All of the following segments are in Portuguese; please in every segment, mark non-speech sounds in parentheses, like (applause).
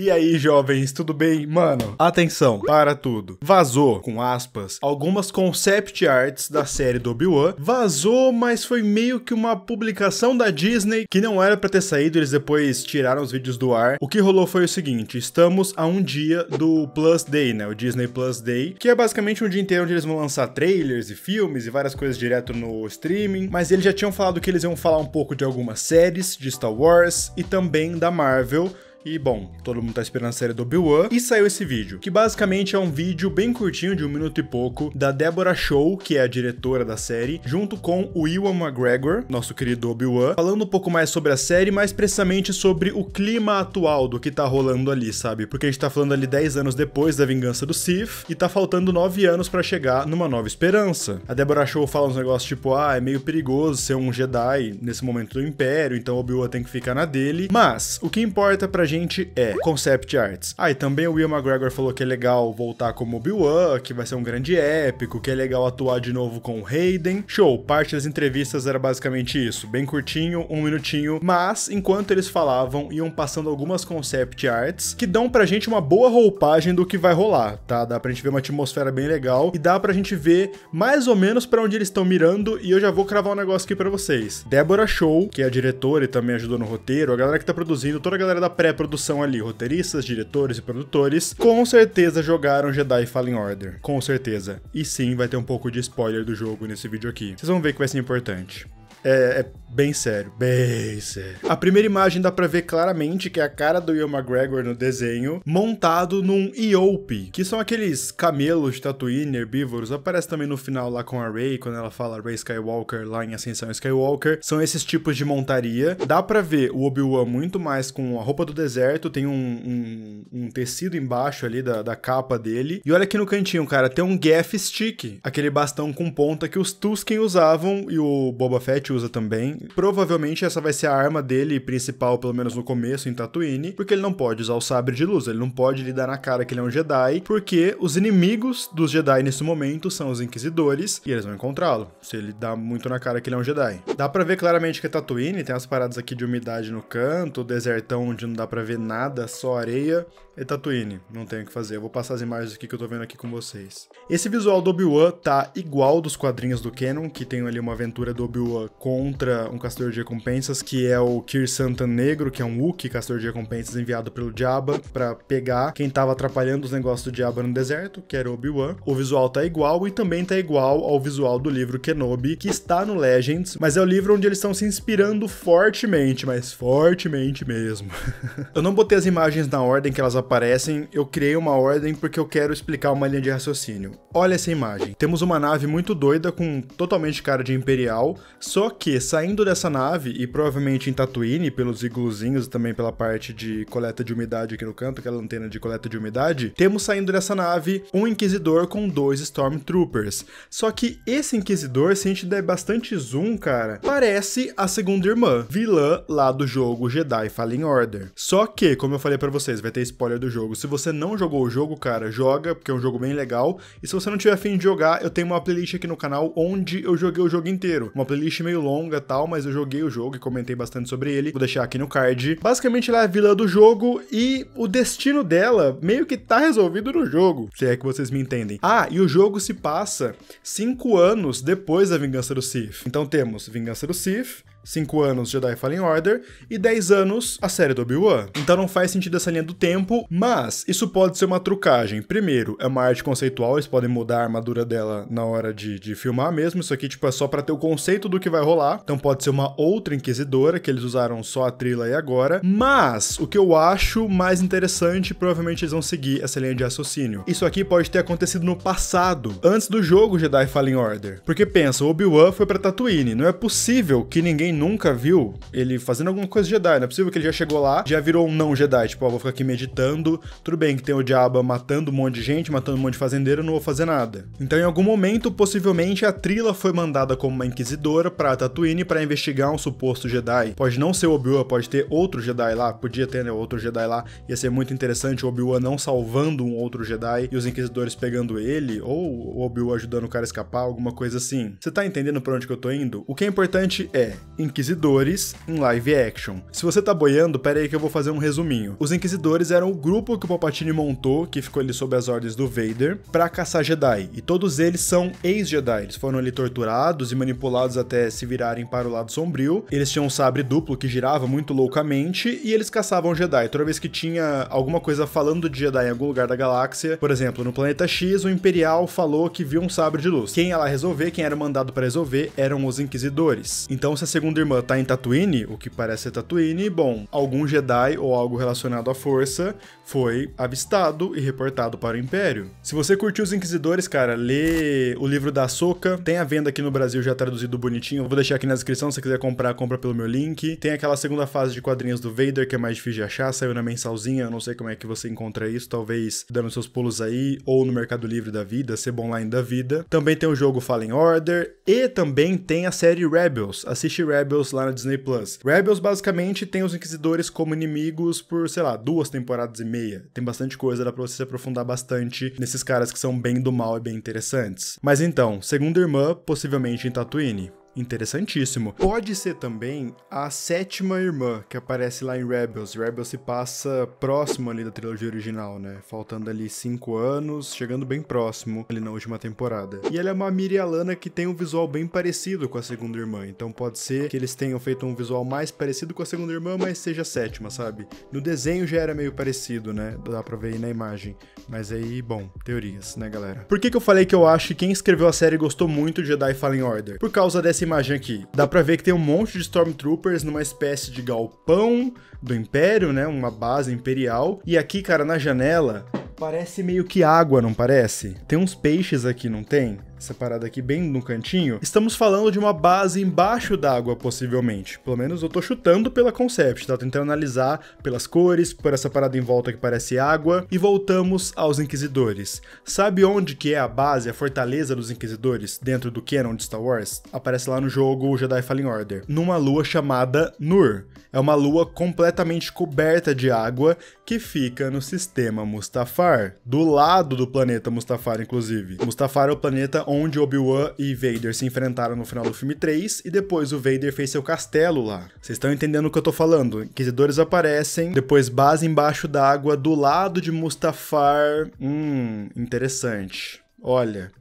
E aí, jovens, tudo bem? Mano, atenção para tudo. Vazou, com aspas, algumas concept arts da série do Obi-Wan. Vazou, mas foi meio que uma publicação da Disney que não era para ter saído, eles depois tiraram os vídeos do ar. O que rolou foi o seguinte: estamos a um dia do Plus Day, né? O Disney Plus Day, que é basicamente um dia inteiro onde eles vão lançar trailers e filmes e várias coisas direto no streaming. Mas eles já tinham falado que eles iam falar um pouco de algumas séries de Star Wars e também da Marvel. E bom, todo mundo tá esperando a série do Obi-Wan e saiu esse vídeo, que basicamente é um vídeo bem curtinho de um minuto e pouco da Deborah Show, que é a diretora da série, junto com o Ewan McGregor, nosso querido Obi-Wan, falando um pouco mais sobre a série, mais precisamente sobre o clima atual do que tá rolando ali, sabe? Porque a gente tá falando ali 10 anos depois da vingança do Sith e tá faltando 9 anos para chegar numa nova esperança. A Deborah Show fala uns negócios tipo, ah, é meio perigoso ser um Jedi nesse momento do Império, então Obi-Wan tem que ficar na dele. Mas o que importa pra gente é concept arts. Ah, e também o Will McGregor falou que é legal voltar como Obi-Wan, que vai ser um grande épico, que é legal atuar de novo com o Hayden. Show, parte das entrevistas era basicamente isso, bem curtinho, um minutinho, mas enquanto eles falavam, iam passando algumas concept arts que dão pra gente uma boa roupagem do que vai rolar, tá? Dá pra gente ver uma atmosfera bem legal e dá pra gente ver mais ou menos para onde eles estão mirando e eu já vou cravar um negócio aqui para vocês. Débora Show, que é a diretora e também ajudou no roteiro, a galera que tá produzindo, toda a galera da pré produção ali, roteiristas, diretores e produtores, com certeza jogaram Jedi Fallen Order. Com certeza. E sim, vai ter um pouco de spoiler do jogo nesse vídeo aqui. Vocês vão ver que vai ser importante é, é bem sério, bem sério. A primeira imagem dá pra ver claramente que é a cara do Ian McGregor no desenho, montado num Iope, que são aqueles camelos, Tatooine, herbívoros, aparece também no final lá com a Rey, quando ela fala Rey Skywalker lá em Ascensão Skywalker, são esses tipos de montaria. Dá pra ver o Obi-Wan muito mais com a roupa do deserto, tem um, um, um tecido embaixo ali da, da capa dele, e olha aqui no cantinho, cara, tem um gaff stick, aquele bastão com ponta que os Tusken usavam e o Boba Fett usa também. Provavelmente essa vai ser a arma dele principal, pelo menos no começo, em Tatooine, porque ele não pode usar o sabre de luz, ele não pode lhe dar na cara que ele é um Jedi, porque os inimigos dos Jedi nesse momento são os Inquisidores, e eles vão encontrá-lo, se ele dá muito na cara que ele é um Jedi. Dá pra ver claramente que é Tatooine, tem as paradas aqui de umidade no canto, desertão onde não dá pra ver nada, só areia, é Tatooine, não tem o que fazer, eu vou passar as imagens aqui que eu tô vendo aqui com vocês. Esse visual do Obi-Wan tá igual dos quadrinhos do Canon, que tem ali uma aventura do Obi-Wan contra um castor de recompensas, que é o Kir Negro que é um Wookiee castor de recompensas enviado pelo Diaba para pegar quem tava atrapalhando os negócios do Diaba no deserto, que era Obi-Wan. O visual tá igual e também tá igual ao visual do livro Kenobi, que está no Legends, mas é o livro onde eles estão se inspirando fortemente, mas fortemente mesmo. (laughs) eu não botei as imagens na ordem que elas aparecem, eu criei uma ordem porque eu quero explicar uma linha de raciocínio. Olha essa imagem. Temos uma nave muito doida com totalmente cara de imperial, só só que saindo dessa nave, e provavelmente em Tatooine, pelos igluzinhos e também pela parte de coleta de umidade aqui no canto, aquela antena de coleta de umidade, temos saindo dessa nave um inquisidor com dois Stormtroopers. Só que esse inquisidor, se a gente der bastante zoom, cara, parece a segunda irmã, vilã lá do jogo Jedi Fallen Order. Só que, como eu falei para vocês, vai ter spoiler do jogo. Se você não jogou o jogo, cara, joga, porque é um jogo bem legal. E se você não tiver afim de jogar, eu tenho uma playlist aqui no canal onde eu joguei o jogo inteiro. Uma playlist meio meio longa tal, mas eu joguei o jogo e comentei bastante sobre ele. Vou deixar aqui no card. Basicamente ela é a vila do jogo e o destino dela meio que tá resolvido no jogo, se é que vocês me entendem. Ah, e o jogo se passa cinco anos depois da Vingança do Sith. Então temos Vingança do Sith, 5 anos Jedi Fallen Order e 10 anos a série do Obi-Wan. Então não faz sentido essa linha do tempo, mas isso pode ser uma trucagem. Primeiro, é uma arte conceitual, eles podem mudar a armadura dela na hora de, de filmar mesmo. Isso aqui tipo é só para ter o conceito do que vai rolar. Então pode ser uma outra inquisidora que eles usaram só a trilha e agora. Mas o que eu acho mais interessante, provavelmente eles vão seguir essa linha de raciocínio. Isso aqui pode ter acontecido no passado, antes do jogo Jedi Fallen Order. Porque pensa, Obi-Wan foi para Tatooine, não é possível que ninguém nunca viu ele fazendo alguma coisa Jedi, não é possível que ele já chegou lá, já virou um não Jedi, tipo, ó, vou ficar aqui meditando, tudo bem que tem o diabo matando um monte de gente, matando um monte de fazendeiro, não vou fazer nada. Então, em algum momento, possivelmente, a Trila foi mandada como uma inquisidora para Tatooine para investigar um suposto Jedi. Pode não ser Obi-Wan, pode ter outro Jedi lá, podia ter né, outro Jedi lá, ia ser muito interessante o Obi-Wan não salvando um outro Jedi e os inquisidores pegando ele, ou o Obi-Wan ajudando o cara a escapar, alguma coisa assim. Você tá entendendo pra onde que eu tô indo? O que é importante é, Inquisidores em live action. Se você tá boiando, pera aí que eu vou fazer um resuminho. Os Inquisidores eram o grupo que o Palpatine montou, que ficou ali sob as ordens do Vader, para caçar Jedi. E todos eles são ex-Jedi. Eles foram ali torturados e manipulados até se virarem para o lado sombrio. Eles tinham um sabre duplo que girava muito loucamente e eles caçavam Jedi. Toda vez que tinha alguma coisa falando de Jedi em algum lugar da galáxia, por exemplo, no planeta X, o Imperial falou que viu um sabre de luz. Quem ia lá resolver, quem era mandado para resolver, eram os Inquisidores. Então, se a segunda segunda irmã tá em Tatooine, o que parece ser Tatooine, bom, algum Jedi ou algo relacionado à força foi avistado e reportado para o Império. Se você curtiu Os Inquisidores, cara, lê o livro da Soca. Tem a venda aqui no Brasil já traduzido bonitinho. vou deixar aqui na descrição, se você quiser comprar, compra pelo meu link. Tem aquela segunda fase de quadrinhos do Vader, que é mais difícil de achar, saiu na mensalzinha, eu não sei como é que você encontra isso, talvez dando seus pulos aí, ou no Mercado Livre da Vida, Sebo Online da Vida. Também tem o jogo Fallen Order, e também tem a série Rebels. Assiste Rebels Rebels lá na Disney Plus. Rebels basicamente tem os Inquisidores como inimigos por, sei lá, duas temporadas e meia. Tem bastante coisa, dá pra você se aprofundar bastante nesses caras que são bem do mal e bem interessantes. Mas então, segunda irmã, possivelmente em Tatooine interessantíssimo. Pode ser também a sétima irmã que aparece lá em Rebels. Rebels se passa próximo ali da trilogia original, né? Faltando ali cinco anos, chegando bem próximo ali na última temporada. E ela é uma Mirialana que tem um visual bem parecido com a segunda irmã. Então pode ser que eles tenham feito um visual mais parecido com a segunda irmã, mas seja a sétima, sabe? No desenho já era meio parecido, né? Dá pra ver aí na imagem. Mas aí, bom, teorias, né, galera? Por que, que eu falei que eu acho que quem escreveu a série gostou muito de Jedi Fallen Order? Por causa dessa imagem aqui. Dá pra ver que tem um monte de Stormtroopers numa espécie de galpão do Império, né? Uma base imperial. E aqui, cara, na janela, parece meio que água, não parece? Tem uns peixes aqui, não tem? separada aqui bem no cantinho, estamos falando de uma base embaixo d'água, possivelmente. Pelo menos eu tô chutando pela concept, tá? Tentando analisar pelas cores, por essa parada em volta que parece água. E voltamos aos Inquisidores. Sabe onde que é a base, a fortaleza dos Inquisidores, dentro do canon de Star Wars? Aparece lá no jogo Jedi Fallen Order. Numa lua chamada Nur. É uma lua completamente coberta de água que fica no sistema Mustafar. Do lado do planeta Mustafar, inclusive. Mustafar é o planeta onde Obi-Wan e Vader se enfrentaram no final do filme 3 e depois o Vader fez seu castelo lá. Vocês estão entendendo o que eu tô falando? Inquisidores aparecem, depois base embaixo d'água do lado de Mustafar. Hum, interessante. Olha.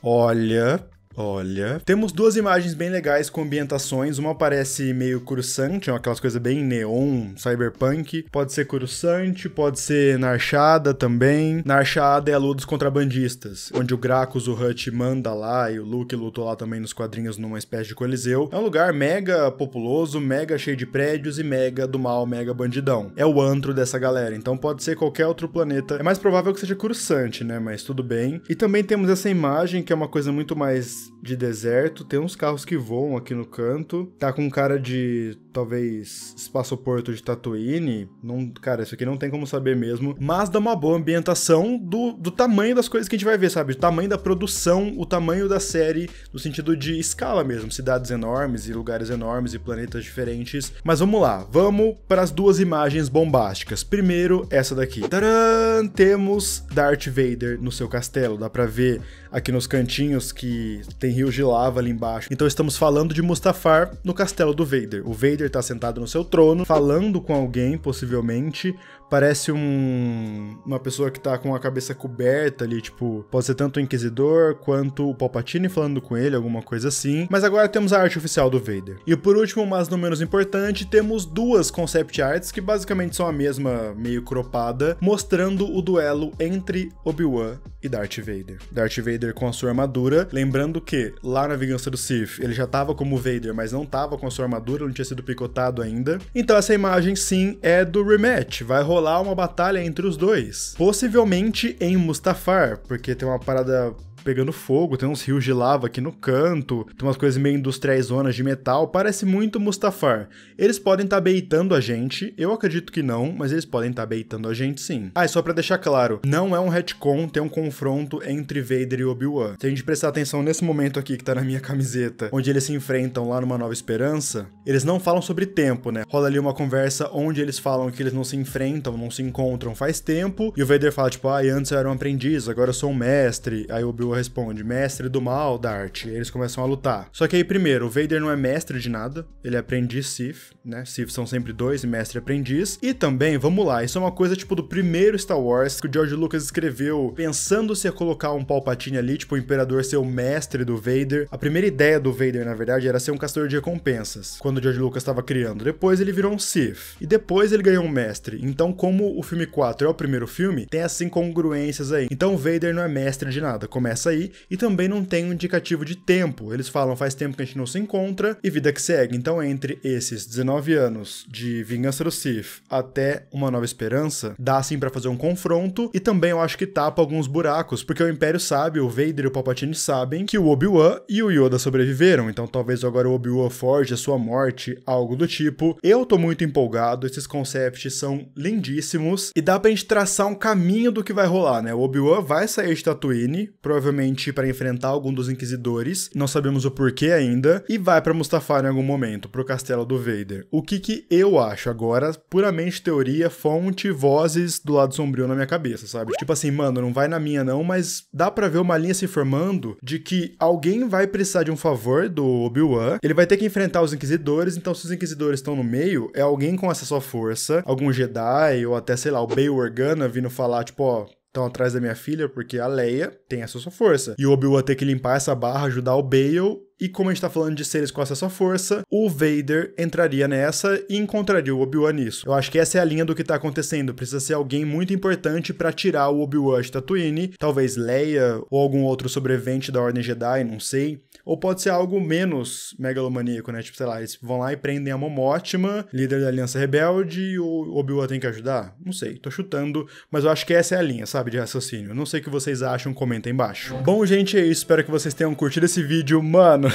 Olha, Olha, temos duas imagens bem legais com ambientações. Uma parece meio cursante, é aquelas coisas bem neon, cyberpunk. Pode ser cursante, pode ser Narchada também. Narchada é a lua dos contrabandistas, onde o Gracos, o Hut manda lá e o Luke lutou lá também nos quadrinhos numa espécie de coliseu. É um lugar mega populoso, mega cheio de prédios e mega do mal, mega bandidão. É o antro dessa galera, então pode ser qualquer outro planeta. É mais provável que seja cursante, né? Mas tudo bem. E também temos essa imagem que é uma coisa muito mais de deserto. Tem uns carros que voam aqui no canto. Tá com cara de talvez espaço porto de Tatooine. Não, cara, isso aqui não tem como saber mesmo. Mas dá uma boa ambientação do, do tamanho das coisas que a gente vai ver, sabe? O tamanho da produção, o tamanho da série, no sentido de escala mesmo. Cidades enormes e lugares enormes e planetas diferentes. Mas vamos lá, vamos para as duas imagens bombásticas. Primeiro, essa daqui. Tcharam! Temos Darth Vader no seu castelo. Dá pra ver aqui nos cantinhos que tem rios de lava ali embaixo. Então estamos falando de Mustafar no castelo do Vader. O Vader tá sentado no seu trono, falando com alguém, possivelmente. Parece um, uma pessoa que tá com a cabeça coberta ali, tipo, pode ser tanto o Inquisidor quanto o Palpatine falando com ele, alguma coisa assim. Mas agora temos a arte oficial do Vader. E por último, mas não menos importante, temos duas concept arts que basicamente são a mesma, meio cropada, mostrando o duelo entre Obi-Wan e Darth Vader. Darth Vader com a sua armadura, lembrando que lá na Vingança do Sith ele já tava como Vader, mas não tava com a sua armadura, não tinha sido picotado ainda. Então essa imagem sim é do rematch, vai rolar uma batalha entre os dois, possivelmente em Mustafar, porque tem uma parada pegando fogo, tem uns rios de lava aqui no canto, tem umas coisas meio industriais zonas de metal, parece muito Mustafar. Eles podem estar tá beitando a gente, eu acredito que não, mas eles podem estar tá beitando a gente sim. Ah, e só para deixar claro, não é um retcon ter um confronto entre Vader e Obi-Wan. Se a gente prestar atenção nesse momento aqui que tá na minha camiseta, onde eles se enfrentam lá numa Nova Esperança, eles não falam sobre tempo, né? Rola ali uma conversa onde eles falam que eles não se enfrentam, não se encontram faz tempo, e o Vader fala tipo, ah, antes eu era um aprendiz, agora eu sou um mestre. Aí o Obi-Wan responde: mestre do mal, da arte. Eles começam a lutar. Só que aí, primeiro, o Vader não é mestre de nada, ele é aprendiz Sith, né? Sith são sempre dois, mestre e aprendiz. E também, vamos lá, isso é uma coisa tipo do primeiro Star Wars que o George Lucas escreveu, pensando se ia colocar um Palpatine ali, tipo o imperador ser o mestre do Vader. A primeira ideia do Vader, na verdade, era ser um castor de recompensas, quando o George Lucas estava criando. Depois ele virou um Sith. E depois ele ganhou um mestre. Então, como o filme 4 é o primeiro filme, tem essas incongruências aí. Então, o Vader não é mestre de nada, começa aí, e também não tem um indicativo de tempo. Eles falam faz tempo que a gente não se encontra e vida que segue. Então, entre esses 19 anos de Vingança do Sith até Uma Nova Esperança, dá assim para fazer um confronto e também eu acho que tapa alguns buracos, porque o Império sabe, o Vader e o Palpatine sabem que o Obi-Wan e o Yoda sobreviveram, então talvez agora o Obi-Wan forge a sua morte, algo do tipo. Eu tô muito empolgado, esses concepts são lindíssimos e dá pra gente traçar um caminho do que vai rolar, né? O Obi-Wan vai sair de Tatooine, provavelmente provavelmente para enfrentar algum dos inquisidores, não sabemos o porquê ainda, e vai para Mustafar em algum momento, pro castelo do Vader. O que que eu acho agora, puramente teoria, fonte, vozes do lado sombrio na minha cabeça, sabe? Tipo assim, mano, não vai na minha não, mas dá para ver uma linha se formando de que alguém vai precisar de um favor do Obi-Wan, ele vai ter que enfrentar os inquisidores, então se os inquisidores estão no meio, é alguém com essa sua força, algum Jedi ou até, sei lá, o Bail Organa vindo falar, tipo, ó, estão atrás da minha filha, porque a Leia tem essa sua força. E o Obi-Wan ter que limpar essa barra, ajudar o Bale e como a gente tá falando de seres com acesso à força, o Vader entraria nessa e encontraria o Obi-Wan nisso. Eu acho que essa é a linha do que tá acontecendo. Precisa ser alguém muito importante para tirar o Obi-Wan de Tatooine, talvez Leia ou algum outro sobrevivente da Ordem Jedi, não sei. Ou pode ser algo menos megalomaníaco, né? Tipo, sei lá, eles vão lá e prendem a Momotima, líder da Aliança Rebelde, e o Obi-Wan tem que ajudar? Não sei, tô chutando, mas eu acho que essa é a linha, sabe, de raciocínio. Não sei o que vocês acham, comenta embaixo. Bom, gente, é isso. Espero que vocês tenham curtido esse vídeo. Mano, Mano,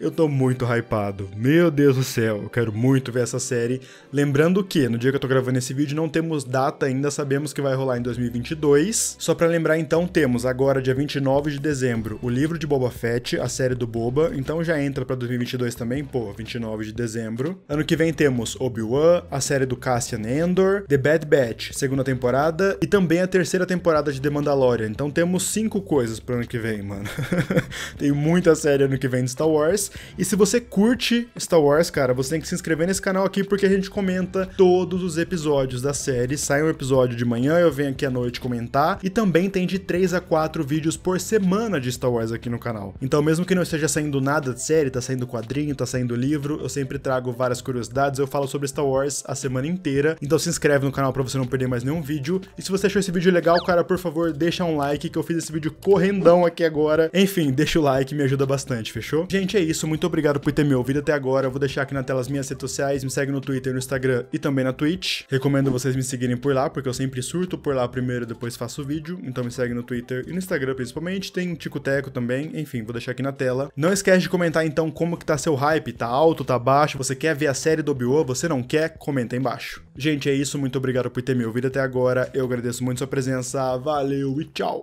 (laughs) eu tô muito hypado. Meu Deus do céu, eu quero muito ver essa série. Lembrando que, no dia que eu tô gravando esse vídeo, não temos data ainda, sabemos que vai rolar em 2022. Só para lembrar, então, temos agora, dia 29 de dezembro, o livro de Boba Fett, a série do Boba, então já entra pra 2022 também, pô, 29 de dezembro. Ano que vem temos Obi-Wan, a série do Cassian Endor, The Bad Batch, segunda temporada, e também a terceira temporada de The Mandalorian. Então temos cinco coisas pro ano que vem, mano. (laughs) Tem muita série série ano que vem de Star Wars. E se você curte Star Wars, cara, você tem que se inscrever nesse canal aqui porque a gente comenta todos os episódios da série. Sai um episódio de manhã, eu venho aqui à noite comentar. E também tem de 3 a 4 vídeos por semana de Star Wars aqui no canal. Então, mesmo que não esteja saindo nada de série, tá saindo quadrinho, tá saindo livro, eu sempre trago várias curiosidades. Eu falo sobre Star Wars a semana inteira. Então, se inscreve no canal para você não perder mais nenhum vídeo. E se você achou esse vídeo legal, cara, por favor, deixa um like que eu fiz esse vídeo correndão aqui agora. Enfim, deixa o like, me ajuda bastante bastante, fechou? Gente, é isso. Muito obrigado por ter me ouvido até agora. Eu vou deixar aqui na tela as minhas redes sociais. Me segue no Twitter, no Instagram e também na Twitch. Recomendo vocês me seguirem por lá, porque eu sempre surto por lá primeiro depois faço vídeo. Então me segue no Twitter e no Instagram principalmente. Tem Ticoteco também. Enfim, vou deixar aqui na tela. Não esquece de comentar então como que tá seu hype. Tá alto, tá baixo? Você quer ver a série do Obi-Wan? Você não quer? Comenta aí embaixo. Gente, é isso. Muito obrigado por ter me ouvido até agora. Eu agradeço muito sua presença. Valeu e tchau!